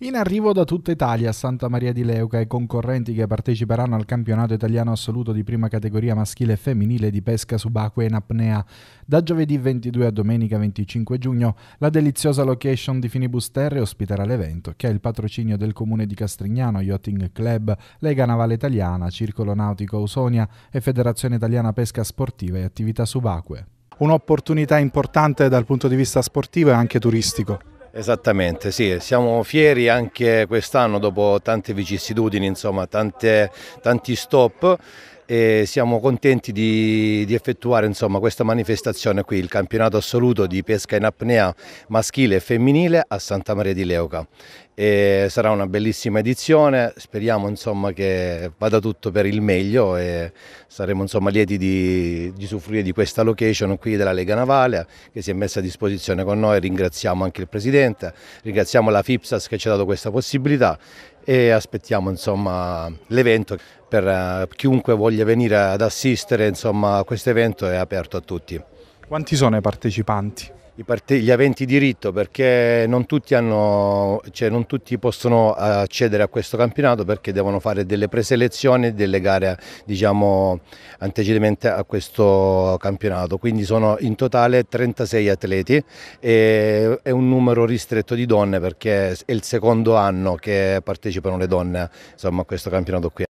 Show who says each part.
Speaker 1: In arrivo da tutta Italia a Santa Maria di Leuca e concorrenti che parteciperanno al campionato italiano assoluto di prima categoria maschile e femminile di pesca subacquea in apnea. Da giovedì 22 a domenica 25 giugno la deliziosa location di Finibus Terre ospiterà l'evento che ha il patrocinio del comune di Castrignano, Yachting Club, Lega Navale Italiana, Circolo Nautico Ausonia e Federazione Italiana Pesca Sportiva e Attività Subacquee. Un'opportunità importante dal punto di vista sportivo e anche turistico.
Speaker 2: Esattamente, sì, siamo fieri anche quest'anno dopo tante vicissitudini, insomma, tante, tanti stop e siamo contenti di, di effettuare insomma, questa manifestazione qui, il campionato assoluto di pesca in apnea maschile e femminile a Santa Maria di Leuca. E sarà una bellissima edizione, speriamo insomma, che vada tutto per il meglio e saremo insomma, lieti di, di soffrire di questa location qui della Lega Navale che si è messa a disposizione con noi, ringraziamo anche il Presidente, ringraziamo la FIPSAS che ci ha dato questa possibilità e aspettiamo insomma, l'evento per eh, chiunque voglia venire ad assistere, insomma questo evento è aperto a tutti.
Speaker 3: Quanti sono i partecipanti?
Speaker 2: gli aventi diritto perché non tutti, hanno, cioè non tutti, possono accedere a questo campionato perché devono fare delle preselezioni delle gare diciamo, antecedentemente a questo campionato. Quindi sono in totale 36 atleti e è un numero ristretto di donne perché è il secondo anno che partecipano le donne insomma, a questo campionato qui.